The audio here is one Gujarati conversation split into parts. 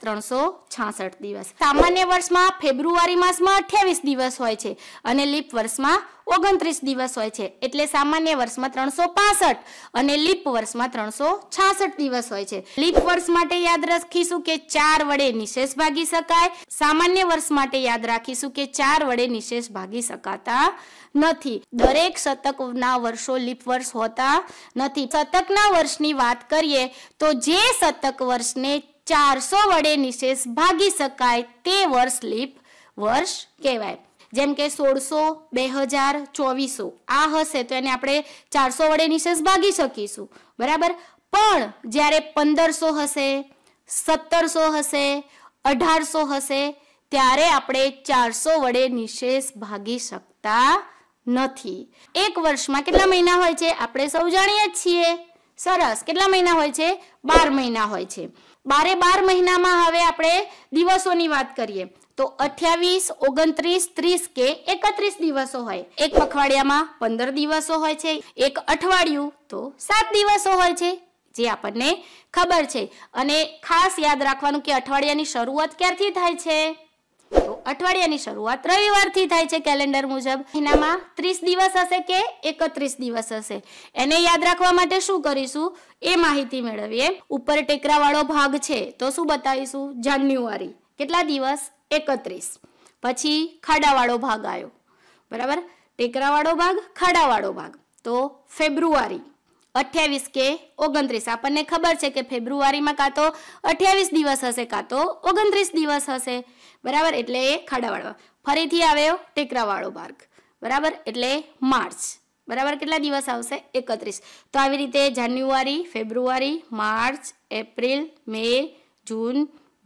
ત્રણસો છાસઠ દિવસ સામાન્ય વર્ષમાં ફેબ્રુઆરી માસમાં અઠ્યાવીસ દિવસ હોય છે અને લીપ વર્ષમાં ઓગણત્રીસ દિવસ હોય છે એટલે સામાન્ય વર્ષમાં ત્રણસો અને લીપ વર્ષમાં ત્રણસો દિવસ હોય છે લીપ વર્ષ માટે યાદ રાખીશું કે ચાર વડે નિશેષ ભાગી શકાય સામાન્ય વર્ષ માટે યાદ રાખીશું કે ચાર વડે નિશેષ ભાગી શકાતા નથી દરેક શતકના વર્ષો લીપ વર્ષ હોતા નથી શતકના વર્ષની વાત કરીએ તો જે શતક વર્ષને ચારસો વડે નિશેષ ભાગી શકાય તે વર્ષ લીપ વર્ષ કહેવાય જેમ કે સોળસો બે હજાર ચોવીસો આ હશે તો એને આપણે ચારસો વડે નિશેષ ભાગી શકીશું બરાબર પણ જ્યારે પંદરસો હશે સત્તરસો હશે અઢારસો હશે ત્યારે આપણે ચારસો વડે નિશેષ ભાગી શકતા નથી એક વર્ષમાં કેટલા મહિના હોય છે આપણે સૌ જાણીએ જ છીએ સરસ કેટલા મહિના હોય છે બાર મહિના હોય છે બારે બાર મહિનામાં હવે આપણે દિવસોની વાત કરીએ તો અઠ્યાવીસ ઓગણત્રીસ ત્રીસ કે એકત્રીસ દિવસો હોય એક પખવાડિયામાં પંદર દિવસો હોય છે એક અઠવાડિયું તો સાત દિવસો હોય છે જે આપણને ખબર છે અને ખાસ યાદ રાખવાનું કે અઠવાડિયાની શરૂઆત ક્યારથી થાય છે અઠવાડિયાની શરૂઆત રવિવારથી થાય છે કેલેન્ડર મુજબ મહિનામાં ત્રીસ દિવસ હશે કે એકત્રીસ દિવસ હશે એને યાદ રાખવા માટે શું કરીશું એ માહિતી મેળવીએ ઉપર ટેકરાવાળો ભાગ છે તો શું બતાવીશું જાન્યુઆરી કેટલા દિવસ એકત્રીસ પછી ખાડાવાળો ભાગ આવ્યો બરાબર ટેકરાવાળો ભાગ ખાડાવાળો ભાગ તો ફેબ્રુઆરી અઠ્યાવીસ કે ઓગણત્રીસ આપણને ખબર છે કે ફેબ્રુઆરીમાં કાં તો અઠ્યાવીસ દિવસ હશે કાં તો ઓગણત્રીસ દિવસ હશે બરાબર એટલે એ ખાડાવાળો ફરીથી આવ્યો ટેકરાવાળો માર્ગ બરાબર એટલે માર્ચ બરાબર કેટલા દિવસ આવશે એકત્રીસ તો આવી રીતે January February March April May June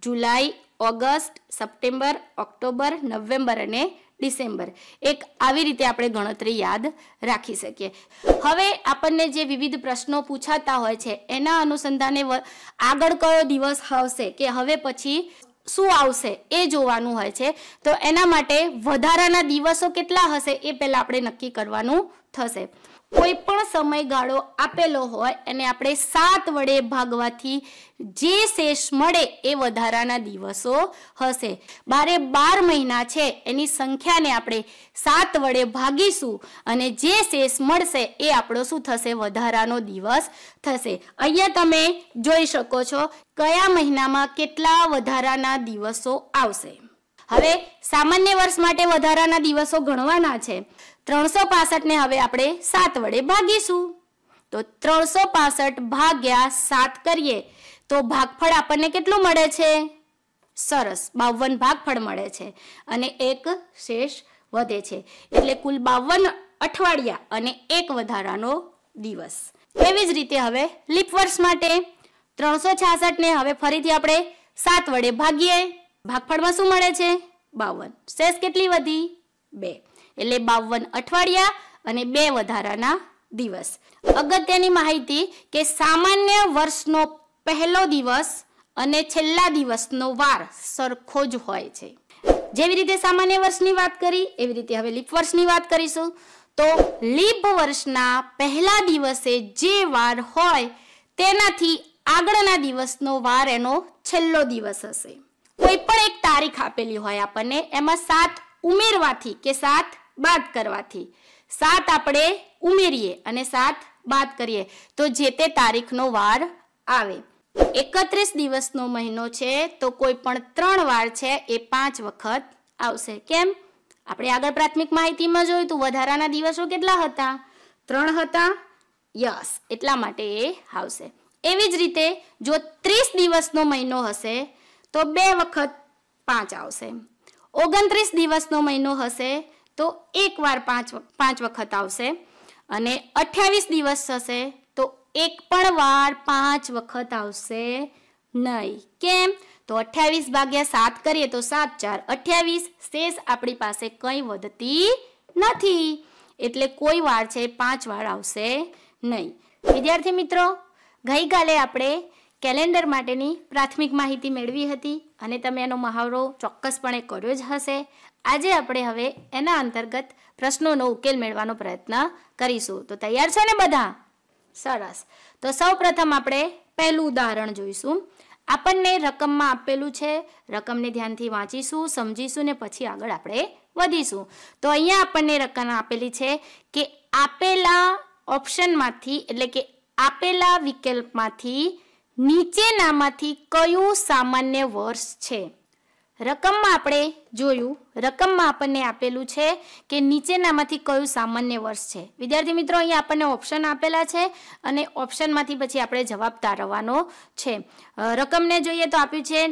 July August September October November અને ડિસેમ્બર એક આવી રીતે આપણે ગણતરી યાદ રાખી શકીએ હવે આપણને જે વિવિધ પ્રશ્નો પૂછાતા હોય છે એના અનુસંધાને આગળ કયો દિવસ આવશે કે હવે પછી શું આવશે એ જોવાનું હોય છે તો એના માટે વધારાના દિવસો કેટલા હશે એ પહેલાં આપણે નક્કી કરવાનું થશે કોઈ પણ સમયગાળો આપેલો હોય એને આપણે સાત વડે ભાગવાથી જે શેષ મળે એ વધારાના દિવસો હશે બારે બાર મહિના છે એની સંખ્યાને આપણે સાત વડે ભાગીશું અને જે શેષ મળશે એ આપણો શું થશે વધારાનો દિવસ થશે અહીંયા તમે જોઈ શકો છો કયા મહિનામાં કેટલા વધારાના દિવસો આવશે હવે સામાન્ય વર્ષ માટે વધારાના દિવસો ગણવાના છે ત્રણસો પાસઠને હવે આપણે સાત વડે ભાગીશું તો ત્રણસો પાસઠ ભાગ્યા સાત કરીએ તો ભાગફળ આપણને કેટલું મળે છે સરસ બાવન ભાગફળ મળે છે અને એક શેષ વધે છે એટલે કુલ બાવન અઠવાડિયા અને એક વધારાનો દિવસ એવી જ રીતે હવે લીપ વર્ષ માટે ત્રણસો છાસઠને હવે ફરીથી આપણે સાત વડે ભાગીએ ભાગફળમાં શું મળે છે બાવન શેષ કેટલી વધી બે એટલે બાવન અઠવાડિયા અને બે વધારાના દિવસ અગત્યની માહિતી કે સામાન્ય વર્ષનો પહેલો દિવસ અને છેલ્લા દિવસનો વાર સરખો જ હોય છે જેવી રીતે સામાન્ય વર્ષની વાત કરી એવી રીતે હવે લીપ વર્ષની વાત કરીશું તો લીપ વર્ષના પહેલા દિવસે જે વાર હોય તેનાથી આગળના દિવસનો વાર એનો છેલ્લો દિવસ હશે કોઈ પણ એક તારીખ આપેલી હોય આપણને એમાં સાત ઉમેરવાથી કે સાત બાદ કરવાથી સાત આપણે ઉમેરીએ અને સાત બાદ કરીએ તો જે તે તારીખનો વાર આવે એકત્રીસ દિવસનો મહિનો છે તો કોઈ પણ ત્રણ વાર છે એ પાંચ વખત આવશે કેમ આપણે આગળ પ્રાથમિક માહિતીમાં જોયું તો વધારાના દિવસો કેટલા હતા ત્રણ હતા યસ એટલા માટે એ આવશે એવી જ રીતે જો ત્રીસ દિવસનો મહિનો હશે તો બે વખત પાંચ આવશે ઓગણત્રીસ દિવસનો મહિનો હશે તો એક વાર પાંચ પાંચ વખત આવશે અને અઠ્યાવીસ દિવસ થશે તો એક પણ વાર પાંચ વખત આવશે નહીં કેમ તો અઠ્યાવીસ ભાગ્યા સાત કરીએ તો સાત ચાર અઠ્યાવીસ શેષ આપણી પાસે કંઈ વધતી નથી એટલે કોઈ વાર છે પાંચ વાર આવશે નહીં વિદ્યાર્થી મિત્રો ગઈકાલે આપણે કેલેન્ડર માટેની પ્રાથમિક માહિતી મેળવી હતી અને તમે એનો મહાવરો ચોક્કસપણે કર્યો જ હશે આજે આપણે હવે એના અંતર્ગત પ્રશ્નોનો ઉકેલ મેળવવાનો પ્રયત્ન કરીશું તો તૈયાર છો ને બધા સરસ તો સૌપ્રથમ આપણે પહેલું ઉદાહરણ જોઈશું આપણને રકમમાં આપેલું છે રકમને ધ્યાનથી વાંચીશું સમજીશું ને પછી આગળ આપણે વધીશું તો અહીંયા આપણને રકમ આપેલી છે કે આપેલા ઓપ્શનમાંથી એટલે કે આપેલા વિકલ્પમાંથી નીચેનામાંથી કયું સામાન્ય વર્ષ છે રકમમાં આપણે જોયું રકમમાં આપણને આપેલું છે કે નીચેનામાંથી કયું સામાન્ય વર્ષ છે વિદ્યાર્થી મિત્રો અહીંયા આપણને ઓપ્શન આપેલા છે અને ઓપ્શનમાંથી પછી આપણે જવાબ તારવવાનો છે રકમને જોઈએ તો આપ્યું છે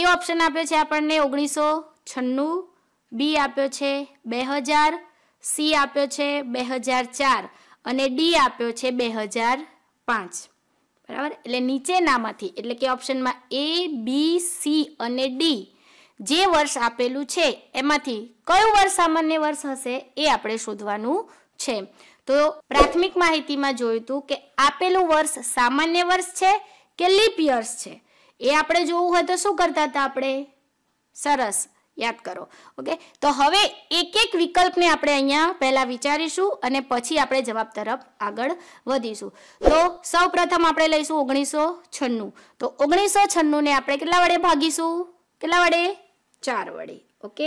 એ ઓપ્શન આપ્યો છે આપણને ઓગણીસો છન્નું બી આપ્યો છે બે હજાર સી આપ્યો છે બે હજાર ચાર અને ડી આપ્યો છે બે હજાર પાંચ બરાબર એટલે નીચેનામાંથી એટલે કે ઓપ્શનમાં એ બી સી અને ડી જે વર્ષ આપેલું છે એમાંથી કયું વર્ષ સામાન્ય વર્ષ હશે એ આપણે શોધવાનું છે તો પ્રાથમિક માહિતીમાં જોયું હતું કે આપેલું વર્ષ સામાન્ય વર્ષ છે કે લીપ યર્સ છે એ આપણે જોવું હોય તો શું કરતા હતા આપણે સરસ યાદ કરો ઓકે તો હવે એક એક વિકલ્પને આપણે અહીંયા પહેલાં વિચારીશું અને પછી આપણે જવાબ તરફ આગળ વધીશું તો સૌ પ્રથમ આપણે લઈશું ઓગણીસો છન્નું તો ઓગણીસો છન્નુંને આપણે કેટલા વડે ભાગીશું કેટલા વડે ચાર વડે ઓકે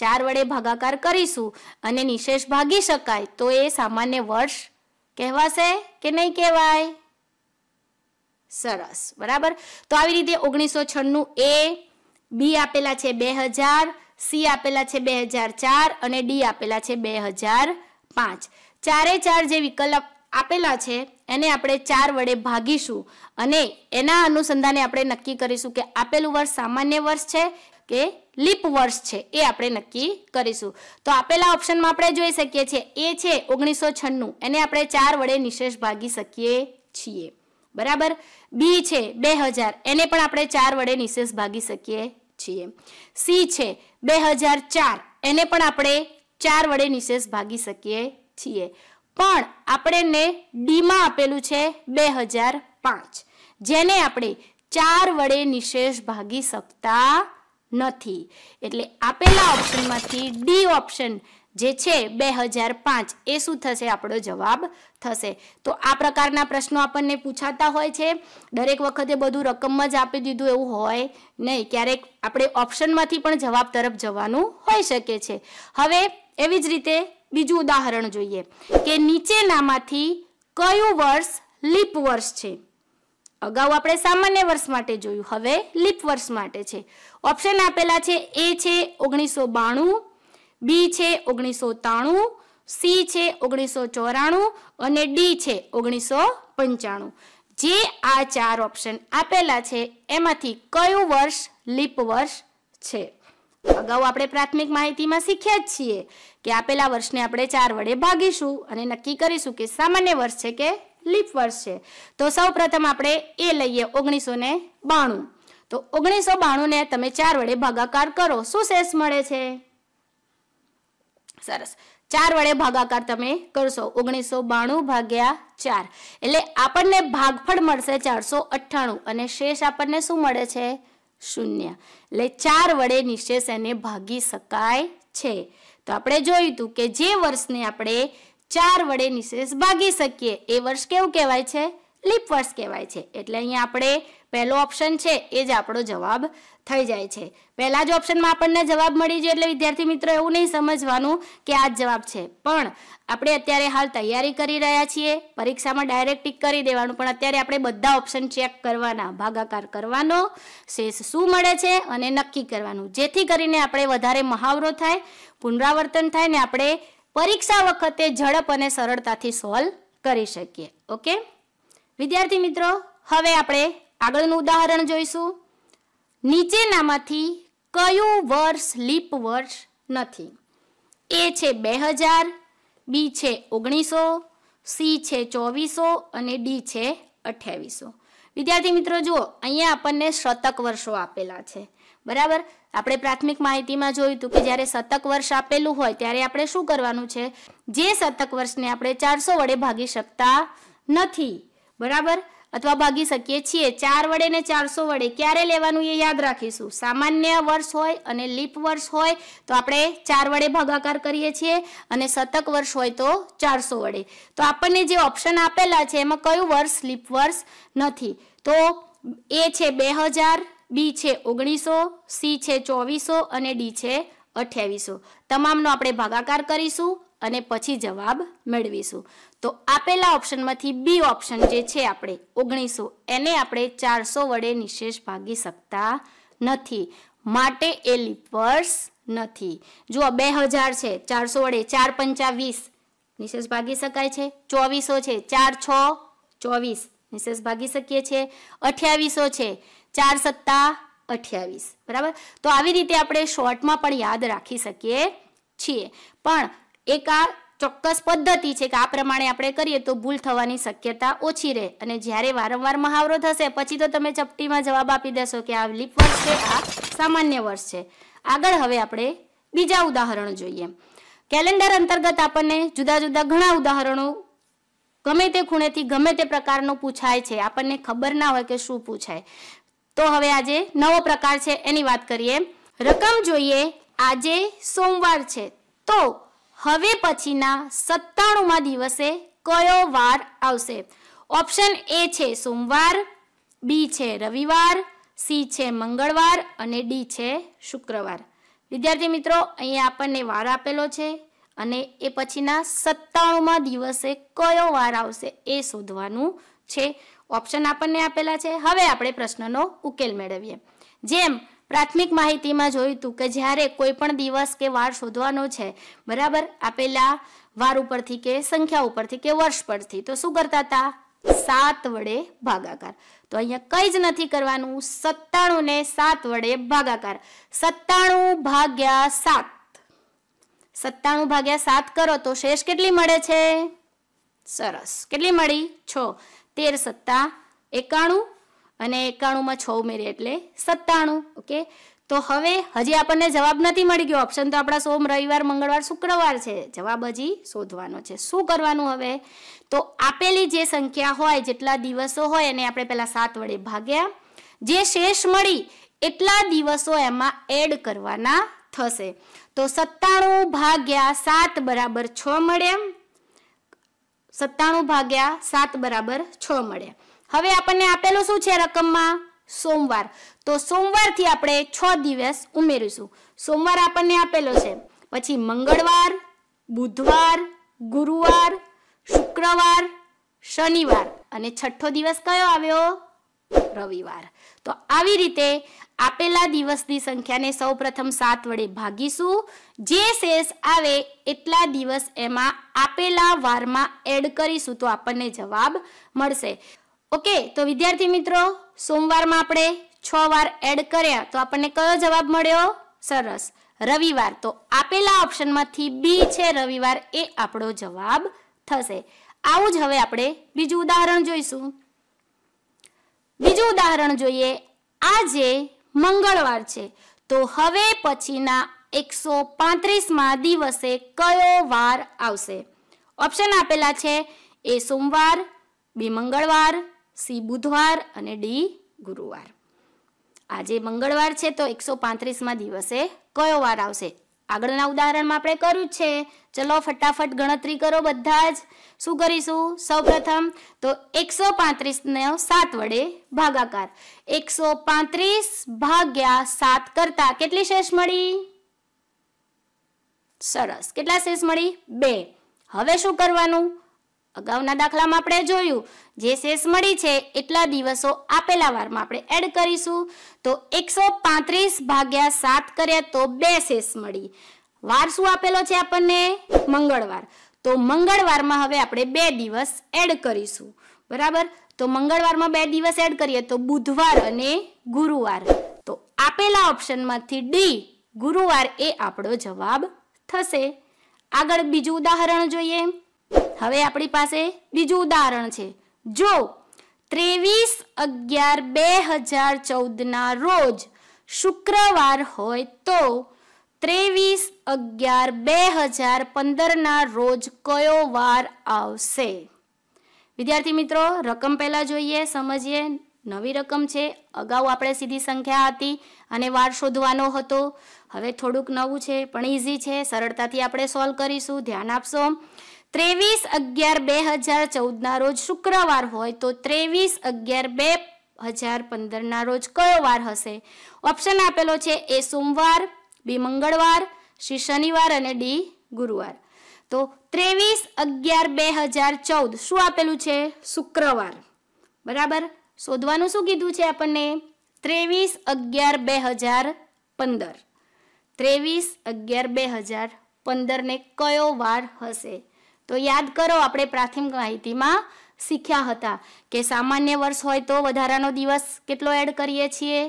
ચાર વડે ભાગાકાર કરીશું અને નિશેષ ભાગી શકાય તો એ સામાન્ય વર્ષ કહેવાશે કે નહીં કહેવાય સરસ બરાબર તો આવી રીતે ઓગણીસો છન્નું એ બી આપેલા છે બે હજાર સી આપેલા છે બે હજાર ચાર અને ડી આપેલા છે બે હજાર પાંચ ચારે ચાર જે વિકલ્પ આપેલા છે એને આપણે ચાર વડે ભાગીશું અને એના અનુસંધાને આપણે નક્કી કરીશું કે આપેલું વર્ષ સામાન્ય વર્ષ છે કે લીપ વર્ષ છે એ આપણે નક્કી કરીશું તો આપેલા ઓપ્શનમાં આપણે જોઈ શકીએ છીએ એ છે ઓગણીસો છન્નું એને આપણે ચાર વડે નિશેષ ભાગી શકીએ છીએ બરાબર બી છે બે હજાર એને પણ આપણે ચાર વડે નિશેષ ભાગી શકીએ છીએ સી છે બે હજાર ચાર એને પણ આપણે ચાર વડે નિશેષ ભાગી શકીએ છીએ પણ આપણને ડીમાં આપેલું છે બે હજાર પાંચ જેને આપણે ચાર વડે નિશેષ ભાગી શકતા નથી એટલે આપેલા ઓપ્શનમાંથી ડી ઓપ્શન જે છે બે હજાર પાંચ એ શું થશે આપણો જવાબ થશે તો આ પ્રકારના પ્રશ્નો આપણને પૂછાતા હોય છે દરેક વખતે બધું રકમમાં જ આપી દીધું એવું હોય નહીં ક્યારેક આપણે ઓપ્શનમાંથી પણ જવાબ તરફ જવાનું હોઈ શકે છે હવે એવી જ રીતે બીજું ઉદાહરણ જોઈએ કે નીચેનામાંથી કયું વર્ષ લીપ વર્ષ છે અગાઉ આપણે સામાન્ય વર્ષ માટે જોયું હવે લીપ વર્ષ માટે છે ઓપ્શન આપેલા છે એ છે ઓગણીસો બાણું બી છે ઓગણીસો ત્રાણું સી છે ઓગણીસો ચોરાણું અને ડી છે ઓગણીસો પંચાણું જે આ ચાર ઓપ્શન આપેલા છે એમાંથી કયું વર્ષ લીપ વર્ષ છે અગાઉ આપણે પ્રાથમિક માહિતીમાં શીખ્યા જ છીએ કે આપેલા વર્ષને આપણે ચાર વડે ભાગીશું અને નક્કી કરીશું કે સામાન્ય વર્ષ છે કે લીપ વર્ષ છે તો સૌ પ્રથમ આપણે એ લઈએ ઓગણીસો ને બાણું તો ઓગણીસો બાણું ને તમે ચાર વડે ભાગાકાર કરો શું શેષ મળે છે સરસ ચાર વડે ભાગાકાર તમે કરશો ઓગણીસો બાણું ભાગ્યા ચાર એટલે આપણને ભાગફળ મળશે ચારસો અઠ્ઠાણું અને શેષ આપણને શું મળે છે શૂન્ય એટલે ચાર વડે નિશેષ એને ભાગી શકાય છે તો આપણે જોયું હતું કે જે વર્ષને આપણે ચાર વડે નિશેષ ભાગી શકીએ એ વર્ષ કેવું કહેવાય છે લીપ વર્ષ કહેવાય છે એટલે અહીંયા આપણે પહેલો ઓપ્શન છે એ જ આપણો જવાબ થઈ જાય છે પહેલા જ ઓપ્શનમાં આપણને જવાબ મળી જાય એટલે વિદ્યાર્થી મિત્રો એવું નહીં સમજવાનું કે આ જ જવાબ છે પણ આપણે અત્યારે હાલ તૈયારી કરી રહ્યા છીએ પરીક્ષામાં ડાયરેક્ટ ટીક કરી દેવાનું પણ અત્યારે આપણે બધા ઓપ્શન ચેક કરવાના ભાગાકાર કરવાનો શેષ શું મળે છે અને નક્કી કરવાનું જેથી કરીને આપણે વધારે મહાવરો થાય પુનરાવર્તન થાય ને આપણે પરીક્ષા વખતે ઝડપ અને સરળતાથી સોલ્વ કરી શકીએ ઓકે વિદ્યાર્થી મિત્રો હવે આપણે આગળનું ઉદાહરણ જોઈશું નીચેનામાંથી કયું વર્ષ લીપ વર્ષ નથી એ છે બે હજાર બી છે ઓગણીસો સી છે ચોવીસો અને ડી છે અઠ્યાવીસો વિદ્યાર્થી મિત્રો જુઓ અહીંયા આપણને શતક વર્ષો આપેલા છે બરાબર આપણે પ્રાથમિક માહિતીમાં જોયું હતું કે જ્યારે શતક વર્ષ આપેલું હોય ત્યારે આપણે શું કરવાનું છે જે શતક વર્ષને આપણે ચારસો વડે ભાગી શકતા નથી બરાબર અથવા ભાગી શકીએ છીએ ચાર વડે ને ચારસો વડે ક્યારે લેવાનું એ યાદ રાખીશું સામાન્ય વર્ષ હોય અને લીપ વર્ષ હોય તો આપણે ચાર વડે ભાગાકાર કરીએ છીએ અને શતક વર્ષ હોય તો ચારસો વડે તો આપણને જે ઓપ્શન આપેલા છે એમાં કયું વર્ષ લીપ વર્ષ નથી તો એ છે બે હજાર બી છે ઓગણીસો સી છે ચોવીસો અને ડી છે અઠ્યાવીસો તમામનો આપણે ભાગાકાર કરીશું અને પછી જવાબ મેળવીશું તો આપેલા ઓપ્શનમાંથી બી ઓપ્શન જે છે આપણે ઓગણીસો એને આપણે ચારસો વડે નિશેષ ભાગી શકતા નથી માટે એ લિપર્સ નથી જુઓ બે હજાર છે ચારસો વડે ચાર પંચા વીસ નિશેષ ભાગી શકાય છે ચોવીસો છે ચાર છ ચોવીસ નિશેષ ભાગી શકીએ છીએ અઠ્યાવીસો છે ચાર સત્તા અઠ્યાવીસ બરાબર તો આવી રીતે આપણે શોર્ટમાં પણ યાદ રાખી શકીએ છીએ પણ એક આ ચોક્કસ પદ્ધતિ છે કે આ પ્રમાણે આપણે કરીએ તો ભૂલ થવાની શક્યતા ઓછી રહે અને જ્યારે વારંવાર મહાવરો થશે પછી તો તમે ચપટીમાં જવાબ આપી દેશો કે આ લીપ વર્ષ છે આ સામાન્ય વર્ષ છે આગળ હવે આપણે બીજા ઉદાહરણ જોઈએ કેલેન્ડર અંતર્ગત આપણને જુદા જુદા ઘણા ઉદાહરણો ગમે તે ખૂણેથી ગમે તે પ્રકારનું પૂછાય છે આપણને ખબર ના હોય કે શું પૂછાય તો હવે આજે નવો પ્રકાર છે એની વાત કરીએ રકમ જોઈએ આજે સોમવાર છે તો હવે પછીના સત્તાણુંમાં દિવસે કયો વાર આવશે ઓપ્શન એ છે સોમવાર બી છે રવિવાર સી છે મંગળવાર અને ડી છે શુક્રવાર વિદ્યાર્થી મિત્રો અહીંયા આપણને વાર આપેલો છે અને એ પછીના સત્તાણુંમાં દિવસે કયો વાર આવશે એ શોધવાનું છે ઓપ્શન આપણને આપેલા છે હવે આપણે પ્રશ્નનો ઉકેલ મેળવીએ જેમ પ્રાથમિક માહિતીમાં જોયું હતું કે જ્યારે કોઈ પણ દિવસ કે વાર શોધવાનો છે બરાબર આપેલા વાર ઉપરથી કે સંખ્યા ઉપરથી કે વર્ષ પરથી તો શું કરતા હતા સાત વડે ભાગાકાર તો અહીંયા કંઈ જ નથી કરવાનું સત્તાણું ને સાત વડે ભાગાકાર સત્તાણું ભાગ્યા સાત સત્તાણું ભાગ્યા સાત કરો તો શેષ કેટલી મળે છે સરસ કેટલી મળી છો તેર સત્તા એકાણું અને એકાણુંમાં છ ઉમેરીએ એટલે સત્તાણું ઓકે તો હવે હજી આપણને જવાબ નથી મળી ગયો ઓપ્શન તો આપણા સોમ રવિવાર મંગળવાર શુક્રવાર છે જવાબ હજી શોધવાનો છે શું કરવાનું હવે તો આપેલી જે સંખ્યા હોય જેટલા દિવસો હોય એને આપણે પહેલાં સાત વડે ભાગ્યા જે શેષ મળી એટલા દિવસો એમાં એડ કરવાના થશે તો સત્તાણું ભાગ્યા સાત બરાબર છ મળ્યા સત્તાણું ભાગ્યા સાત બરાબર છ મળ્યા હવે આપણને આપેલું શું છે રકમમાં સોમવાર તો સોમવારથી આપણે છ દિવસ ઉમેરીશું સોમવાર આપણને આપેલો છે પછી મંગળવાર બુધવાર ગુરુવાર શુક્રવાર શનિવાર અને છઠ્ઠો દિવસ કયો આવ્યો રવિવાર તો આવી રીતે આપેલા દિવસની સંખ્યાને સૌપ્રથમ સાત વડે ભાગીશું જે શેષ આવે એટલા દિવસ એમાં આપેલા વારમાં એડ કરીશું તો આપણને જવાબ મળશે ઓકે તો વિદ્યાર્થી મિત્રો સોમવારમાં આપણે છ વાર એડ કર્યા તો આપણને કયો જવાબ મળ્યો સરસ રવિવાર તો આપેલા ઓપ્શનમાંથી બી છે રવિવાર એ આપણો જવાબ થશે આવું જ હવે આપણે બીજું ઉદાહરણ જોઈશું બીજું ઉદાહરણ જોઈએ આજે મંગળવાર છે તો હવે પછીના એકસો પાંત્રીસમાં દિવસે કયો વાર આવશે ઓપ્શન આપેલા છે એ સોમવાર બી મંગળવાર સી બુધવાર અને ડી ગુરુવાર આજે મંગળવાર છે તો એકસો પાંત્રીસમાં દિવસે કયો વાર આવશે આગળના ઉદાહરણમાં આપણે કર્યું છે ચલો ફટાફટ ગણતરી કરો બધા જ શું કરીશું સૌપ્રથમ તો એકસો પાંત્રીસને સાત વડે ભાગાકાર એકસો પાંત્રીસ ભાગ્યા સાત કરતા કેટલી શેષ મળી સરસ કેટલા શેષ મળી બે હવે શું કરવાનું અગાઉના દાખલામાં આપણે જોયું જે શેષ મળી છે એટલા દિવસો આપેલા વારમાં આપણે એડ કરીશું તો એકસો પાંત્રીસ ભાગ્યા સાત કર્યા તો બે શેષ મળી વાર શું આપેલો છે આપણને મંગળવાર તો મંગળવારમાં હવે આપણે બે દિવસ એડ કરીશું બરાબર તો મંગળવારમાં બે દિવસ એડ કરીએ તો બુધવાર અને ગુરુવાર તો આપેલા ઓપ્શનમાંથી ડી ગુરુવાર એ આપણો જવાબ થશે આગળ બીજું ઉદાહરણ જોઈએ હવે આપણી પાસે બીજું ઉદાહરણ છે જો ત્રેવીસ અગિયાર બે હજાર ચૌદના રોજ શુક્રવાર હોય તો ત્રેવીસ અગિયાર બે હજાર પંદરના રોજ કયો વાર આવશે વિદ્યાર્થી મિત્રો રકમ પહેલાં જોઈએ સમજીએ નવી રકમ છે અગાઉ આપણે સીધી સંખ્યા હતી અને વાર શોધવાનો હતો હવે થોડુંક નવું છે પણ ઇઝી છે સરળતાથી આપણે સોલ્વ કરીશું ધ્યાન આપશો ત્રેવીસ અગિયાર બે હજાર ચૌદના રોજ શુક્રવાર હોય તો ત્રેવીસ અગિયાર બે હજાર પંદરના રોજ કયો વાર હશે ઓપ્શન આપેલો છે એ સોમવાર બી મંગળવાર શ્રી શનિવાર અને ડી ગુરુવાર તો ત્રેવીસ અગિયાર બે હજાર ચૌદ શું આપેલું છે શુક્રવાર બરાબર શોધવાનું શું કીધું છે આપણને ત્રેવીસ અગિયાર બે હજાર પંદર ત્રેવીસ અગિયાર બે હજાર પંદરને કયો વાર હશે તો યાદ કરો આપણે પ્રાથમિક માહિતીમાં શીખ્યા હતા કે સામાન્ય વર્ષ હોય તો વધારાનો દિવસ કેટલો એડ કરીએ છીએ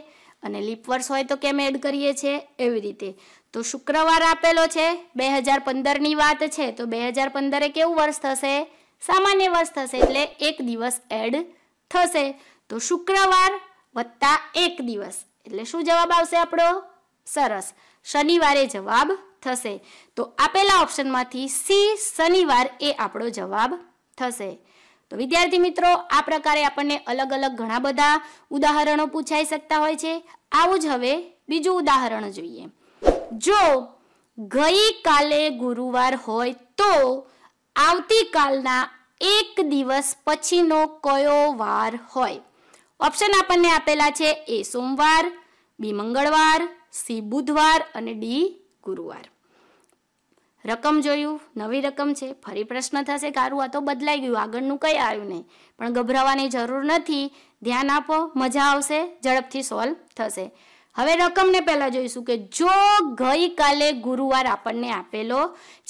અને લીપ વર્ષ હોય તો કેમ એડ કરીએ છીએ એવી રીતે તો શુક્રવાર આપેલો છે બે હજાર પંદરની વાત છે તો બે હજાર પંદરે કેવું વર્ષ થશે સામાન્ય વર્ષ થશે એટલે એક દિવસ એડ થશે તો શુક્રવાર વત્તા એક દિવસ એટલે શું જવાબ આવશે આપણો સરસ શનિવારે જવાબ થશે તો આપેલા ઓપ્શનમાંથી સી શનિવાર એ આપણો જવાબ થશે તો વિદ્યાર્થી મિત્રો આ પ્રકારે આપણને અલગ અલગ ઘણા બધા ઉદાહરણો પૂછાઈ શકતા હોય છે આવું જ હવે બીજું ઉદાહરણ જોઈએ જો ગઈકાલે ગુરુવાર હોય તો આવતીકાલના એક દિવસ પછીનો કયો વાર હોય ઓપ્શન આપણને આપેલા છે એ સોમવાર બી મંગળવાર સી બુધવાર અને ડી ગુરુવાર રકમ જોયું નવી રકમ છે ફરી પ્રશ્ન થશે કારું આ તો બદલાઈ ગયું આગળનું કંઈ આવ્યું નહીં પણ ગભરાવાની જરૂર નથી ધ્યાન આપો મજા આવશે ઝડપથી સોલ્વ થશે હવે રકમને પહેલાં જોઈશું કે જો ગઈકાલે ગુરુવાર આપણને આપેલો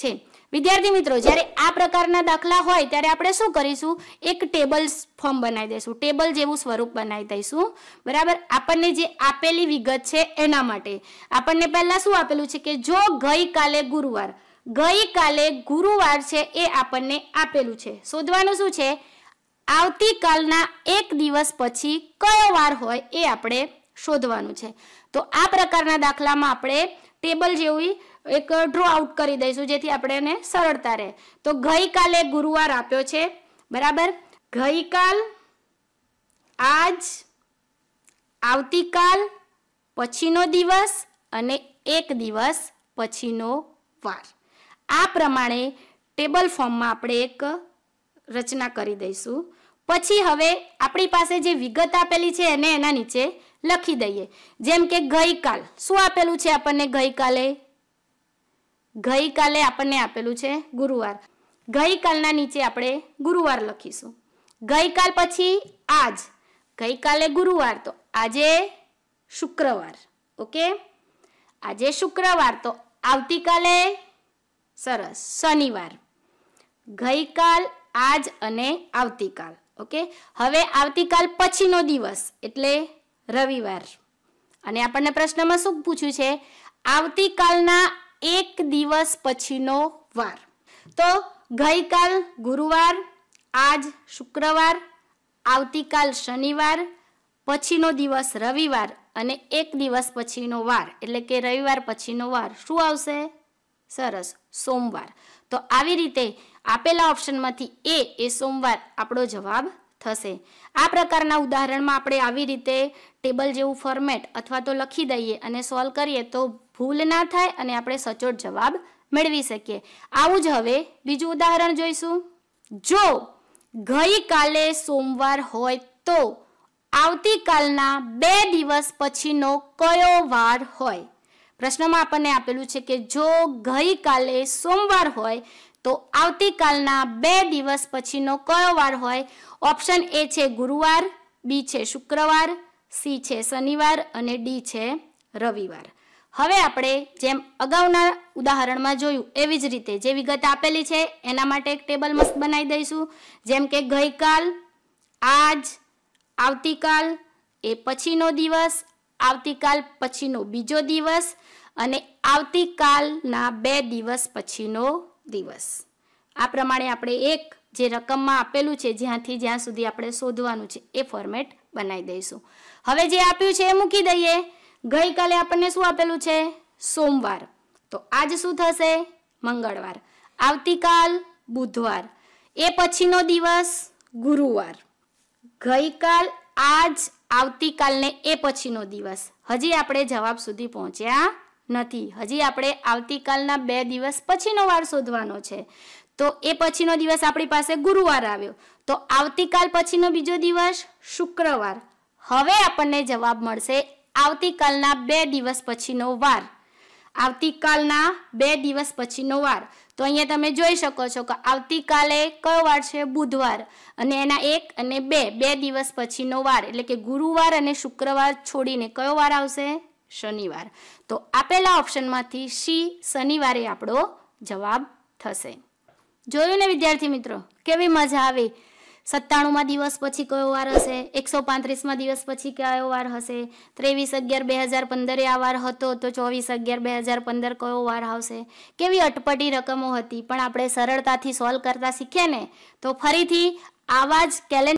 છે વિદ્યાર્થી મિત્રો જ્યારે આ પ્રકારના દાખલા હોય ત્યારે આપણે શું કરીશું એક ટેબલ ફોર્મ બનાવી દઈશું ટેબલ જેવું સ્વરૂપ બનાવી દઈશું બરાબર આપણને જે આપેલી વિગત છે એના માટે આપણને પહેલાં શું આપેલું છે કે જો ગઈકાલે ગુરુવાર ગઈકાલે ગુરુવાર છે એ આપણને આપેલું છે શોધવાનું શું છે આવતીકાલના એક દિવસ પછી કયો વાર હોય એ આપણે શોધવાનું છે તો આ પ્રકારના દાખલામાં આપણે ટેબલ જેવી એક ડ્રો આઉટ કરી દઈશું જેથી આપણે એને સરળતા રહે તો ગઈકાલે ગુરુવાર આપ્યો છે બરાબર ગઈકાલ આજ આવતીકાલ પછીનો દિવસ અને એક દિવસ પછીનો વાર આ પ્રમાણે ટેબલ ફોર્મમાં આપણે એક રચના કરી દઈશું પછી હવે આપણી પાસે જે વિગત આપેલી છે એને એના નીચે લખી દઈએ જેમ કે ગઈકાલ શું આપેલું છે આપણને ગઈકાલે ગઈકાલે આપણને આપેલું છે ગુરુવાર ગઈકાલના નીચે આપણે ગુરુવાર લખીશું ગઈકાલ પછી આજ ગઈકાલે ગુરુવાર તો આજે શુક્રવાર ઓકે આજે શુક્રવાર તો આવતીકાલે સરસ શનિવાર ગઈકાલ આજ અને આવતીકાલ ઓકે હવે આવતીકાલ પછીનો દિવસ એટલે રવિવાર અને આપણને પ્રશ્નમાં શું પૂછ્યું છે આવતીકાલના એક દિવસ પછીનો વાર તો ગઈકાલ ગુરુવાર આજ શુક્રવાર આવતીકાલ શનિવાર પછીનો દિવસ રવિવાર અને એક દિવસ પછીનો વાર એટલે કે રવિવાર પછીનો વાર શું આવશે સરસ સોમવાર તો આવી રીતે આપેલા ઓપ્શનમાંથી એ એ સોમવાર આપણો જવાબ થશે આ પ્રકારના ઉદાહરણમાં આપણે આવી રીતે ટેબલ જેવું ફોર્મેટ અથવા તો લખી દઈએ અને સોલ્વ કરીએ તો ભૂલ ના થાય અને આપણે સચોટ જવાબ મેળવી શકીએ આવું જ હવે બીજું ઉદાહરણ જોઈશું જો ગઈકાલે સોમવાર હોય તો આવતીકાલના બે દિવસ પછીનો કયો વાર હોય પ્રશ્નમાં આપણને આપેલું છે કે જો ગઈકાલે સોમવાર હોય તો આવતીકાલના બે દિવસ પછીનો કયો વાર હોય ઓપ્શન એ છે ગુરુવાર બી છે શુક્રવાર સી છે શનિવાર અને ડી છે રવિવાર હવે આપણે જેમ અગાઉના ઉદાહરણમાં જોયું એવી જ રીતે જે વિગત આપેલી છે એના માટે એક ટેબલ મસ્ત બનાવી દઈશું જેમ કે ગઈકાલ આજ આવતીકાલ એ પછીનો દિવસ આવતીકાલ પછીનો બીજો દિવસ અને આવતીકાલના બે દિવસ પછીનો દિવસ આ પ્રમાણે આપણે એક જે રકમમાં આપેલું છે જ્યાંથી જ્યાં સુધી આપણે શોધવાનું છે એ ફોર્મેટ બનાવી દઈશું હવે જે આપ્યું છે એ મૂકી દઈએ ગઈકાલે આપણને શું આપેલું છે સોમવાર તો આજ શું થશે મંગળવાર આવતીકાલ બુધવાર એ પછીનો દિવસ ગુરુવાર ગઈકાલ આજ આવતીકાલને એ પછીનો દિવસ હજી આપણે જવાબ સુધી પહોંચ્યા નથી હજી આપણે આવતીકાલના બે દિવસ પછીનો વાર શોધવાનો છે તો એ પછીનો દિવસ આપણી પાસે ગુરુવાર આવ્યો તો આવતીકાલ પછીનો બીજો દિવસ શુક્રવાર હવે આપણને જવાબ મળશે આવતીકાલના બે દિવસ પછીનો વાર આવતીકાલના બે દિવસ પછીનો વાર તો અહીંયા તમે જોઈ શકો છો કે આવતીકાલે કયો વાર છે બુધવાર અને એના એક અને બે બે દિવસ પછીનો વાર એટલે કે ગુરુવાર અને શુક્રવાર છોડીને કયો વાર આવશે શનિવાર તો આપેલા ઓપ્શનમાંથી સી શનિવારે આપણો જવાબ થશે જોયું ને વિદ્યાર્થી મિત્રો કેવી મજા આવી સત્તાણુંમાં દિવસ પછી કયો વાર હશે એકસો પાંત્રીસમાં દિવસ પછી કયો વાર હશે ત્રેવીસ અગિયાર બે હજાર પંદરે આ વાર હતો તો ચોવીસ અગિયાર બે હજાર પંદર કયો વાર આવશે કેવી અટપટી રકમો હતી પણ આપણે સરળતાથી સોલ્વ કરતા શીખ્યા ને તો ફરીથી આવા જ કેલેન્ડર